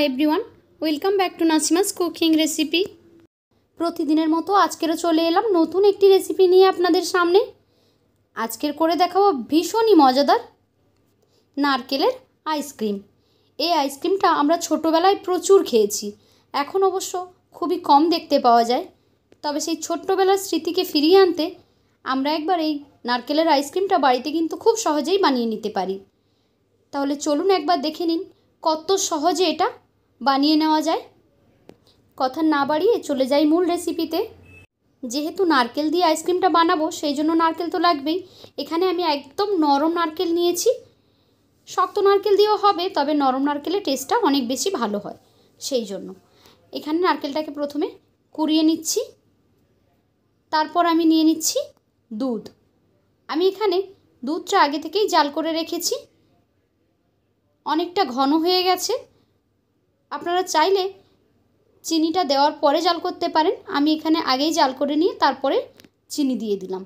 high everyone welcome back to Nasima's cooking recipe প্রতিদিনের মতো আজকেরও চলে এলাম নতুন একটি রেসিপি নিয়ে আপনাদের সামনে আজকের করে দেখাবো ভীষণই মজাদার নারকেলের আইসক্রিম এই আইসক্রিমটা আমরা ছোটোবেলায় প্রচুর খেয়েছি এখন অবশ্য খুবই কম দেখতে পাওয়া যায় তবে সেই ছোট্টবেলার স্মৃতিকে ফিরিয়ে আনতে আমরা একবার এই নারকেলের আইসক্রিমটা বাড়িতে কিন্তু খুব সহজেই বানিয়ে নিতে পারি তাহলে চলুন একবার দেখে নিন কত সহজে এটা বানিয়ে নেওয়া যায় কথা না বাড়িয়ে চলে যাই মূল রেসিপিতে যেহেতু নারকেল দিয়ে আইসক্রিমটা বানাবো সেই জন্য নারকেল তো লাগবেই এখানে আমি একদম নরম নারকেল নিয়েছি শক্ত নারকেল দিয়েও হবে তবে নরম নারকেলের টেস্টটা অনেক বেশি ভালো হয় সেই জন্য এখানে নারকেলটাকে প্রথমে কুড়িয়ে নিচ্ছি তারপর আমি নিয়ে নিচ্ছি দুধ আমি এখানে দুধটা আগে থেকেই জাল করে রেখেছি অনেকটা ঘন হয়ে গেছে আপনারা চাইলে চিনিটা দেওয়ার পরে জাল করতে পারেন আমি এখানে আগেই জাল করে নিয়ে তারপরে চিনি দিয়ে দিলাম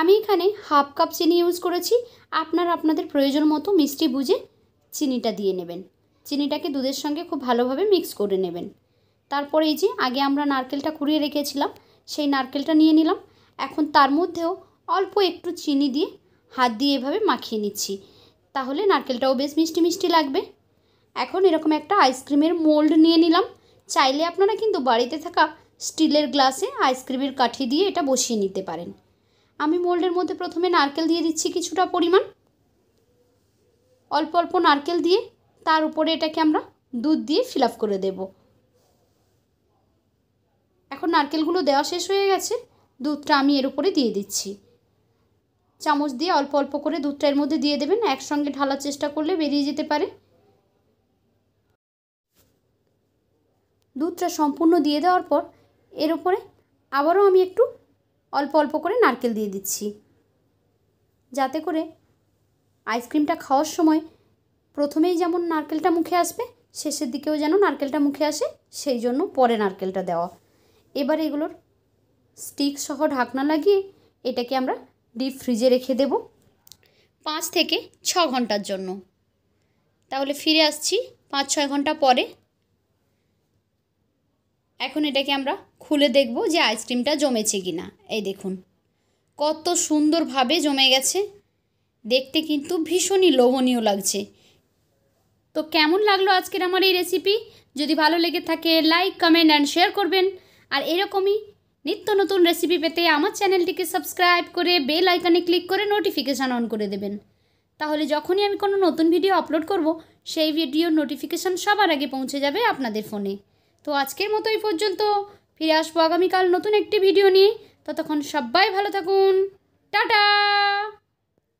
আমি এখানে হাফ কাপ চিনি ইউজ করেছি আপনারা আপনাদের প্রয়োজন মতো মিষ্টি বুঝে চিনিটা দিয়ে নেবেন চিনিটাকে দুধের সঙ্গে খুব ভালোভাবে মিক্স করে নেবেন তারপরে এই যে আগে আমরা নারকেলটা কুড়িয়ে রেখেছিলাম সেই নারকেলটা নিয়ে নিলাম এখন তার মধ্যেও অল্প একটু চিনি দিয়ে হাত দিয়ে এভাবে মাখিয়ে নিচ্ছি তাহলে নারকেলটাও বেশ মিষ্টি মিষ্টি লাগবে এখন এরকম একটা আইসক্রিমের মোল্ড নিয়ে নিলাম চাইলে আপনারা কিন্তু বাড়িতে থাকা স্টিলের গ্লাসে আইসক্রিমের কাঠি দিয়ে এটা বসিয়ে নিতে পারেন আমি মোল্ডের মধ্যে প্রথমে নারকেল দিয়ে দিচ্ছি কিছুটা পরিমাণ অল্প অল্প নারকেল দিয়ে তার উপরে এটাকে আমরা দুধ দিয়ে ফিল করে দেব এখন নারকেলগুলো দেওয়া শেষ হয়ে গেছে দুধটা আমি এর উপরে দিয়ে দিচ্ছি চামচ দিয়ে অল্প অল্প করে দুধটা এর মধ্যে দিয়ে দেবেন একসঙ্গে ঢালার চেষ্টা করলে বেরিয়ে যেতে পারে দুধটা সম্পূর্ণ দিয়ে দেওয়ার পর এর উপরে আবারও আমি একটু অল্প অল্প করে নারকেল দিয়ে দিচ্ছি যাতে করে আইসক্রিমটা খাওয়ার সময় প্রথমেই যেমন নারকেলটা মুখে আসবে শেষের দিকেও যেন নারকেলটা মুখে আসে সেই জন্য পরে নারকেলটা দেওয়া এবার এগুলোর স্টিক সহ ঢাকনা লাগিয়ে এটাকে আমরা ডিপ ফ্রিজে রেখে দেব পাঁচ থেকে ছ ঘন্টার জন্য তাহলে ফিরে আসছি পাঁচ ছয় ঘন্টা পরে এখন এটাকে আমরা খুলে দেখব যে আইসক্রিমটা জমেছে কি না এই দেখুন কত সুন্দরভাবে জমে গেছে দেখতে কিন্তু ভীষণই লোভনীয় লাগছে তো কেমন লাগলো আজকের আমার এই রেসিপি যদি ভালো লেগে থাকে লাইক কমেন্ট অ্যান্ড শেয়ার করবেন আর এরকমই নিত্য নতুন রেসিপি পেতে আমার চ্যানেলটিকে সাবস্ক্রাইব করে বেল আইকনে ক্লিক করে নোটিফিকেশান অন করে দেবেন তাহলে যখনই আমি কোনো নতুন ভিডিও আপলোড করব সেই ভিডিওর নোটিফিকেশান সবার আগে পৌঁছে যাবে আপনাদের ফোনে তো আজকের মতো এই পর্যন্ত ফিরে আসবো আগামীকাল নতুন একটি ভিডিও নিয়ে ততক্ষণ সবাই ভালো থাকুন টাটা